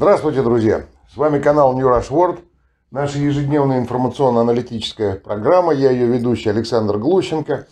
Здравствуйте, друзья! С вами канал New Rush World, наша ежедневная информационно-аналитическая программа. Я ее ведущий Александр Глущенко.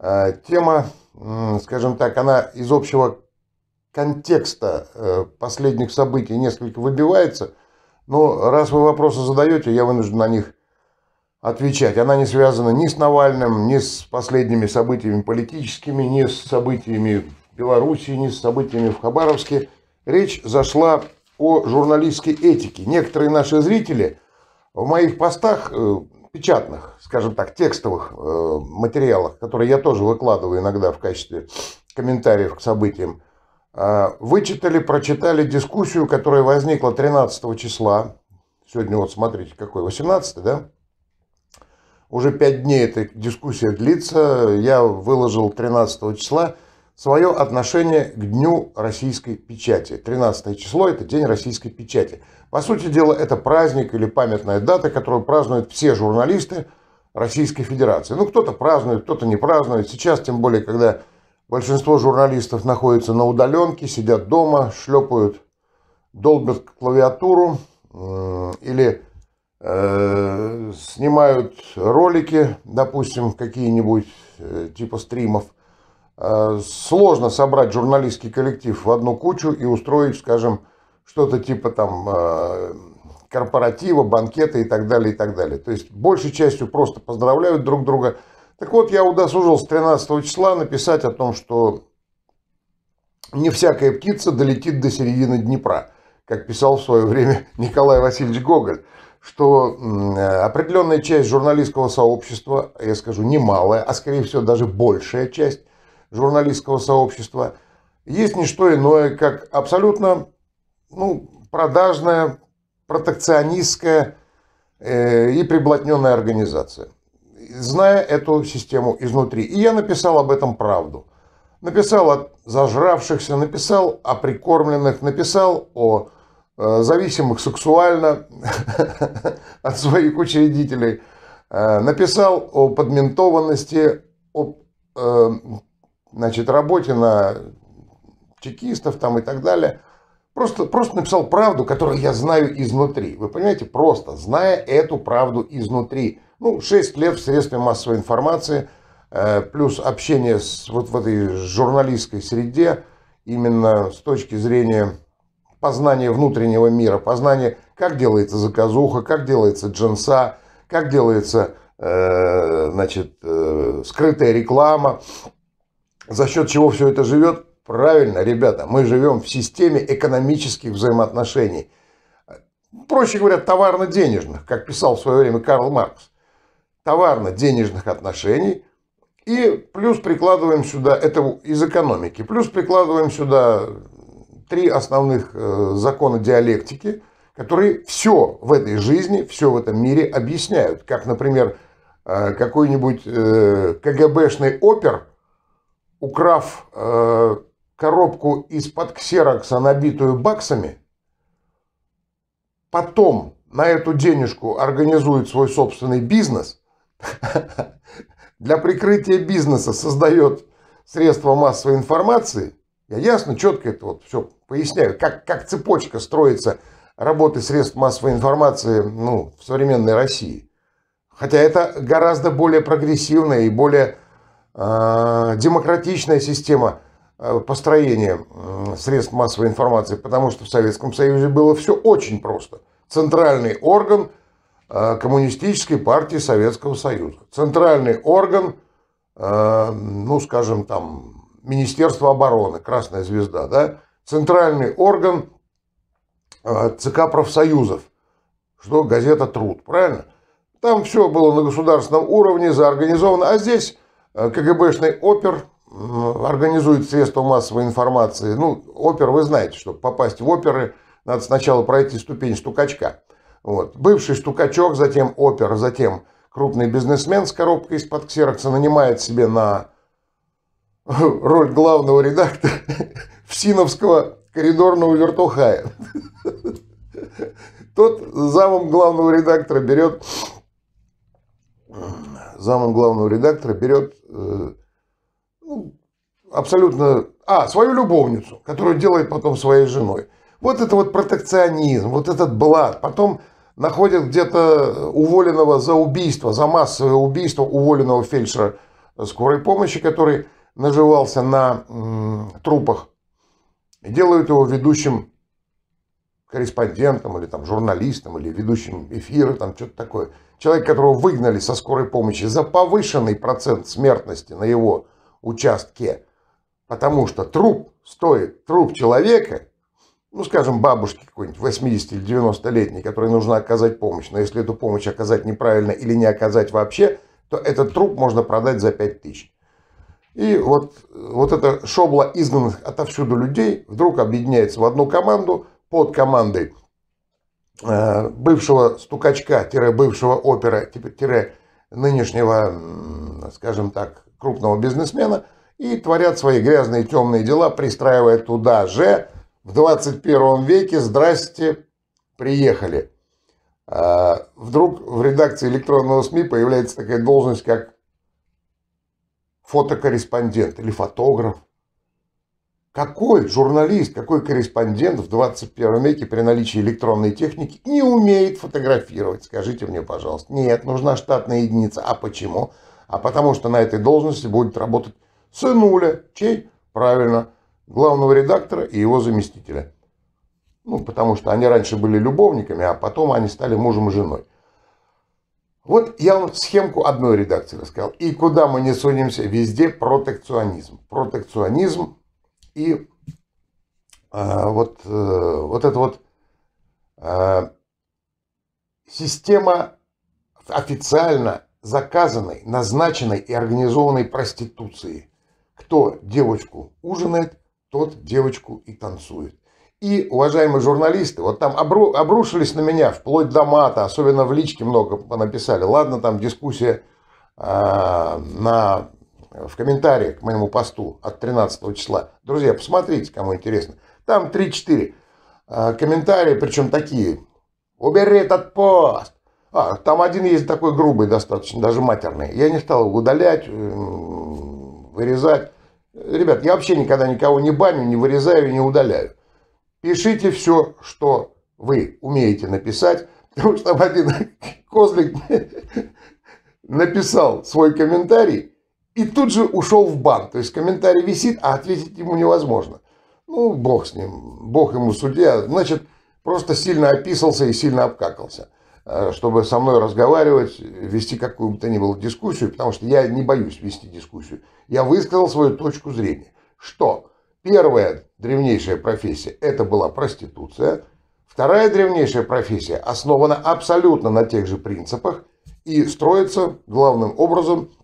Э, тема, скажем так, она из общего контекста э, последних событий несколько выбивается, но раз вы вопросы задаете, я вынужден на них отвечать. Она не связана ни с Навальным, ни с последними событиями политическими, ни с событиями в Белоруссии, ни с событиями в Хабаровске. Речь зашла по журналистской этике. Некоторые наши зрители в моих постах э, печатных, скажем так, текстовых э, материалах, которые я тоже выкладываю иногда в качестве комментариев к событиям, э, вычитали, прочитали дискуссию, которая возникла 13 числа. Сегодня вот смотрите, какой, 18, да? Уже пять дней эта дискуссия длится. Я выложил 13 числа свое отношение к Дню российской печати. 13 число – это День российской печати. По сути дела, это праздник или памятная дата, которую празднуют все журналисты Российской Федерации. Ну, кто-то празднует, кто-то не празднует. Сейчас, тем более, когда большинство журналистов находится на удаленке, сидят дома, шлепают, долбят клавиатуру э, или э, снимают ролики, допустим, какие-нибудь э, типа стримов – Э, сложно собрать журналистский коллектив в одну кучу и устроить, скажем, что-то типа там э, корпоратива, банкета и так далее, и так далее. То есть большей частью просто поздравляют друг друга. Так вот, я удосужился 13 числа написать о том, что не всякая птица долетит до середины Днепра, как писал в свое время Николай Васильевич Гоголь, что э, определенная часть журналистского сообщества, я скажу, немалая, а скорее всего даже большая часть, журналистского сообщества, есть не что иное, как абсолютно ну, продажная, протекционистская э, и приблотненная организация, зная эту систему изнутри. И я написал об этом правду. Написал о зажравшихся, написал о прикормленных, написал о э, зависимых сексуально от своих учредителей, э, написал о подментованности, о значит, работе на чекистов там и так далее. Просто, просто написал правду, которую я знаю изнутри. Вы понимаете, просто зная эту правду изнутри. Ну, 6 лет в средстве массовой информации, э, плюс общение с, вот в этой журналистской среде, именно с точки зрения познания внутреннего мира, познания, как делается заказуха, как делается джинса, как делается э, значит, э, скрытая реклама, за счет чего все это живет? Правильно, ребята, мы живем в системе экономических взаимоотношений. Проще говоря, товарно-денежных, как писал в свое время Карл Маркс. Товарно-денежных отношений. И плюс прикладываем сюда, это из экономики, плюс прикладываем сюда три основных э, закона диалектики, которые все в этой жизни, все в этом мире объясняют. Как, например, э, какой-нибудь э, КГБшный опер – украв э, коробку из-под ксерокса, набитую баксами, потом на эту денежку организует свой собственный бизнес, для прикрытия бизнеса создает средства массовой информации, я ясно, четко это вот все поясняю, как, как цепочка строится работы средств массовой информации ну, в современной России. Хотя это гораздо более прогрессивная и более Э, демократичная система э, построения средств массовой информации, потому что в Советском Союзе было все очень просто. Центральный орган э, Коммунистической партии Советского Союза. Центральный орган, ну, скажем, там, Министерство обороны, Красная Звезда, да? Центральный орган ЦК профсоюзов, что газета «Труд», правильно? Там все было на государственном уровне заорганизовано, а здесь Э, КГБшный опер э, организует средства массовой информации. Ну, опер, вы знаете, чтобы попасть в оперы, надо сначала пройти ступень стукачка. Вот. Бывший стукачок, затем опер, затем крупный бизнесмен с коробкой из-под ксерокса нанимает себе на роль главного редактора Всиновского коридорного вертухая. Тот замом главного редактора берет замом главного редактора берет э, ну, абсолютно... А, свою любовницу, которую делает потом своей женой. Вот это вот протекционизм, вот этот блат. Потом находят где-то уволенного за убийство, за массовое убийство уволенного фельдшера скорой помощи, который наживался на м, трупах. И делают его ведущим корреспондентом или там журналистом или ведущим эфира, там что-то такое. Человек, которого выгнали со скорой помощи за повышенный процент смертности на его участке, потому что труп стоит, труп человека, ну, скажем, бабушки какой-нибудь 80 или 90-летней, которой нужно оказать помощь, но если эту помощь оказать неправильно или не оказать вообще, то этот труп можно продать за 5 тысяч. И вот, вот эта шобла изгнанных отовсюду людей вдруг объединяется в одну команду под командой Э, бывшего стукачка-бывшего опера-нынешнего, типа, скажем так, крупного бизнесмена и творят свои грязные темные дела, пристраивая туда же в 21 веке «Здрасте, приехали». А, вдруг в редакции электронного СМИ появляется такая должность, как фотокорреспондент или фотограф – какой журналист, какой корреспондент в 21 веке при наличии электронной техники не умеет фотографировать? Скажите мне, пожалуйста. Нет, нужна штатная единица. А почему? А потому что на этой должности будет работать сынуля, чей? Правильно, главного редактора и его заместителя. Ну, потому что они раньше были любовниками, а потом они стали мужем и женой. Вот я вам схемку одной редакции рассказал. И куда мы не сунемся, везде протекционизм. Протекционизм и э, вот, э, вот эта вот э, система официально заказанной, назначенной и организованной проституции. Кто девочку ужинает, тот девочку и танцует. И, уважаемые журналисты, вот там обру, обрушились на меня, вплоть до мата, особенно в личке много написали. Ладно, там дискуссия э, на в комментариях к моему посту от 13 числа. Друзья, посмотрите, кому интересно. Там 3-4 а, комментария, причем такие. Убери этот пост! А, там один есть такой грубый достаточно, даже матерный. Я не стал его удалять, вырезать. Ребят, я вообще никогда никого не баню, не вырезаю не удаляю. Пишите все, что вы умеете написать, потому что один козлик написал свой комментарий, и тут же ушел в бан. То есть комментарий висит, а ответить ему невозможно. Ну, бог с ним, бог ему судья. Значит, просто сильно описался и сильно обкакался, э, чтобы со мной разговаривать, вести какую бы то ни было дискуссию, потому что я не боюсь вести дискуссию. Я высказал свою точку зрения, что первая древнейшая профессия – это была проституция, вторая древнейшая профессия основана абсолютно на тех же принципах и строится главным образом –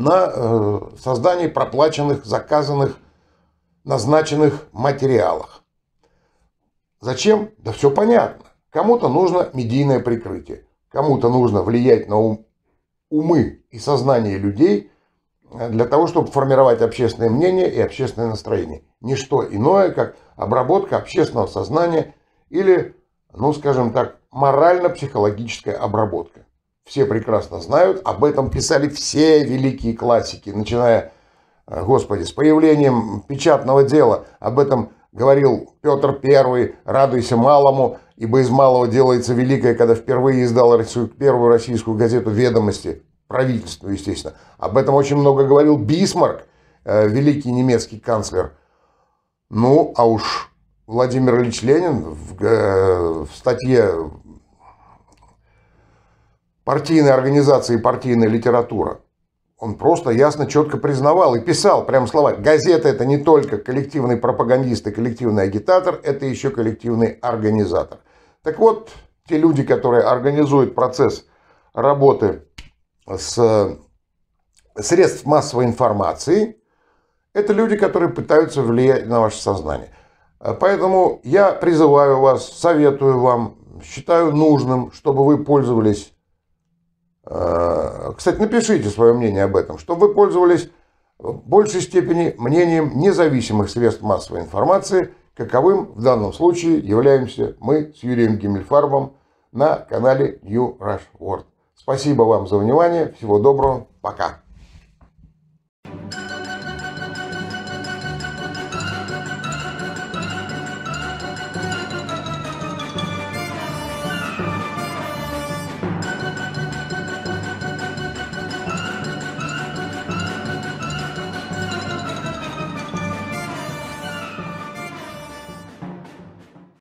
на э, создании проплаченных, заказанных, назначенных материалах. Зачем? Да все понятно. Кому-то нужно медийное прикрытие, кому-то нужно влиять на ум, умы и сознание людей э, для того, чтобы формировать общественное мнение и общественное настроение. Ничто иное, как обработка общественного сознания или, ну скажем так, морально-психологическая обработка все прекрасно знают. Об этом писали все великие классики, начиная, э, господи, с появлением печатного дела. Об этом говорил Петр I, радуйся малому, ибо из малого делается великое, когда впервые издал первую российскую газету «Ведомости», правительству, естественно. Об этом очень много говорил Бисмарк, э, великий немецкий канцлер. Ну, а уж Владимир Ильич Ленин в, э, в статье партийной организации «Партийная литература». Он просто ясно, четко признавал и писал прямо слова. Газета – это не только коллективный пропагандист и коллективный агитатор, это еще коллективный организатор. Так вот, те люди, которые организуют процесс работы с э, средств массовой информации, это люди, которые пытаются влиять на ваше сознание. Э, поэтому я призываю вас, советую вам, считаю нужным, чтобы вы пользовались Э, кстати, напишите свое мнение об этом, чтобы вы пользовались в большей степени мнением независимых средств массовой информации, каковым в данном случае являемся мы с Юрием Гиммельфарбом на канале New Rush World. Спасибо вам за внимание. Всего доброго. Пока.